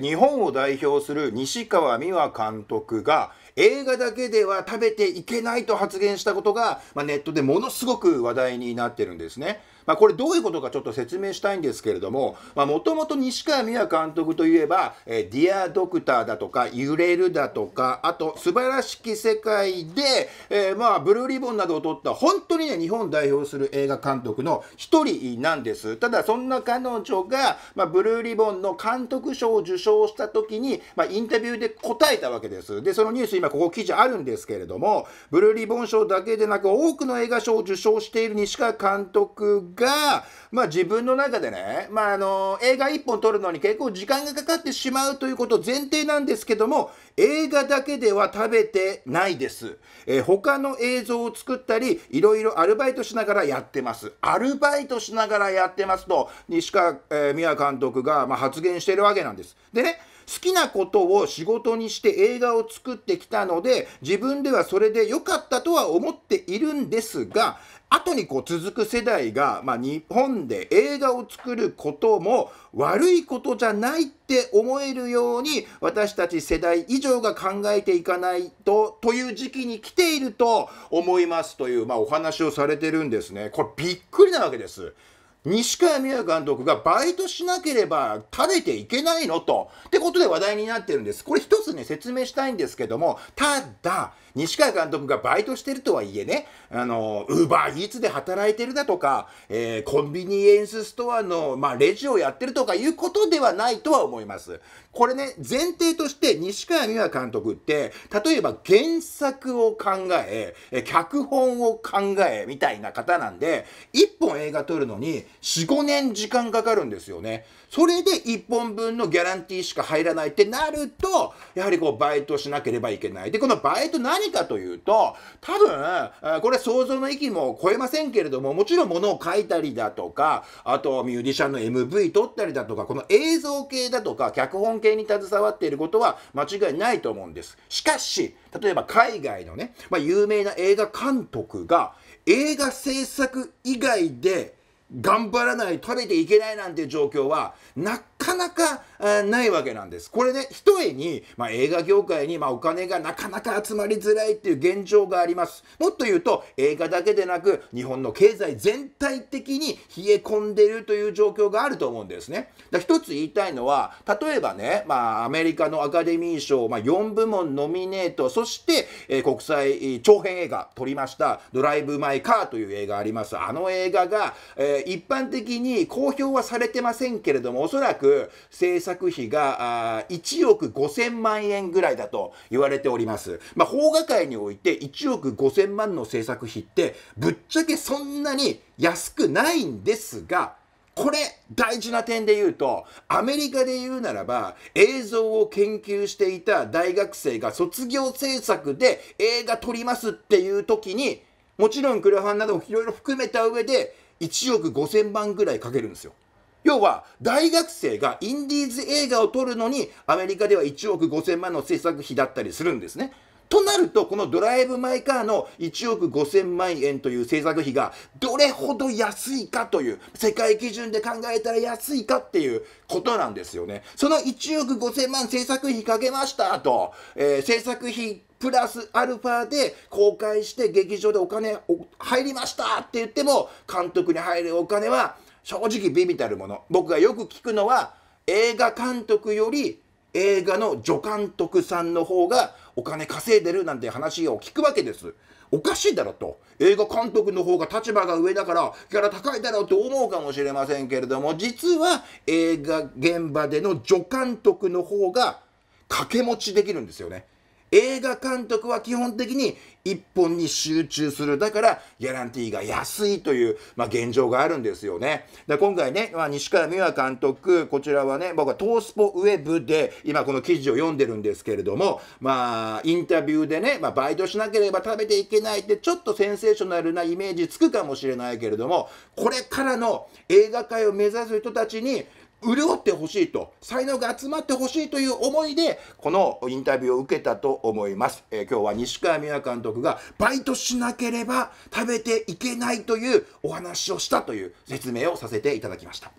日本を代表する西川美和監督が映画だけでは食べていけないと発言したことが、まあ、ネットでものすごく話題になってるんですね。まあ、これどういうことかちょっと説明したいんですけれども、もともと西川美和監督といえば、えー、ディアドクターだとか、揺れるだとか、あと、素晴らしき世界で、えー、まあ、ブルーリボンなどを取った、本当にね、日本代表する映画監督の一人なんです。ただ、そんな彼女が、まあ、ブルーリボンの監督賞を受賞賞した時に、まあ、インタビューで答えたわけです。で、そのニュース、今ここ記事あるんですけれども、ブルーリボン賞だけでなく、多くの映画賞を受賞している西川監督が、まあ、自分の中でね、まあ、あの、映画1本撮るのに結構時間がかかってしまうということ前提なんですけども、映画だけでは食べてないです。えー、他の映像を作ったり、いろいろアルバイトしながらやってます。アルバイトしながらやってますと、西川、えー、宮監督が、まあ、発言しているわけなんです。でね、好きなことを仕事にして映画を作ってきたので、自分ではそれで良かったとは思っているんですが、後にこう続く世代が、まあ、日本で映画を作ることも悪いことじゃないって思えるように、私たち世代以上が考えていかないと、という時期に来ていると思いますという、まあ、お話をされてるんですね。これびっくりなわけです。西川美和監督がバイトしなければ食べていけないのと、ってことで話題になってるんです。これ一つね、説明したいんですけども、ただ、西川監督がバイトしてるとはいえね、あの、ウーバーイーツで働いてるだとか、えー、コンビニエンスストアの、まあ、レジをやってるとかいうことではないとは思います。これね、前提として西川美和監督って、例えば原作を考え、え脚本を考え、みたいな方なんで、一本映画撮るのに4、5年時間かかるんですよね。それで1本分のギャランティーしか入らないってなると、やはりこうバイトしなければいけない。で、このバイト何何かというと、多分、これ想像の域も超えませんけれども、もちろん物を書いたりだとか、あとミュージシャンの MV 撮ったりだとか、この映像系だとか、脚本系に携わっていることは間違いないと思うんです。しかし、例えば海外のね、まあ、有名な映画監督が、映画制作以外で頑張らない、食べていけないなんていう状況は、なかなかないわけなんです。これね、ひとえに、まあ、映画業界に、まあ、お金がなかなか集まりづらいっていう現状があります。もっと言うと、映画だけでなく、日本の経済全体的に冷え込んでるという状況があると思うんですね。だ一つ言いたいのは、例えばね、まあ、アメリカのアカデミー賞、まあ、4部門ノミネート、そして、えー、国際長編映画撮りました、ドライブ・マイ・カーという映画あります。あの映画が、えー、一般的に公表はされてませんけれども、おそらく制作費が1億5000万円ぐらいだと言われております。まあ、邦画界において1億5000万の制作費って、ぶっちゃけそんなに安くないんですが、これ大事な点で言うと、アメリカで言うならば、映像を研究していた大学生が卒業制作で映画撮りますっていう時に、もちろんクラファンなどいろいろ含めた上で、1億5000万ぐらいかけるんですよ。要は、大学生がインディーズ映画を撮るのに、アメリカでは1億5000万の制作費だったりするんですね。となると、このドライブ・マイ・カーの1億5000万円という制作費がどれほど安いかという、世界基準で考えたら安いかっていうことなんですよね。その1億5000万制作費かけましたと、えー、制作費プラスアルファで公開して劇場でお金入りましたって言っても、監督に入るお金は正直微々たるもの。僕がよく聞くのは、映画監督より映画の助監督さんの方がお金稼いでるなんて話を聞くわけです。おかしいだろと。映画監督の方が立場が上だから、ギャラ高いだろうと思うかもしれませんけれども、実は映画現場での助監督の方が掛け持ちできるんですよね。映画監督は基本的に一本に集中する。だから、ギャランティーが安いという、まあ、現状があるんですよね。で今回ね、まあ、西川美和監督、こちらはね、僕はトースポウェブで、今この記事を読んでるんですけれども、まあ、インタビューでね、まあ、バイトしなければ食べていけないって、ちょっとセンセーショナルなイメージつくかもしれないけれども、これからの映画界を目指す人たちに、潤ってほしいと才能が集まってほしいという思いでこのインタビューを受けたと思います、えー、今日は西川美和監督がバイトしなければ食べていけないというお話をしたという説明をさせていただきました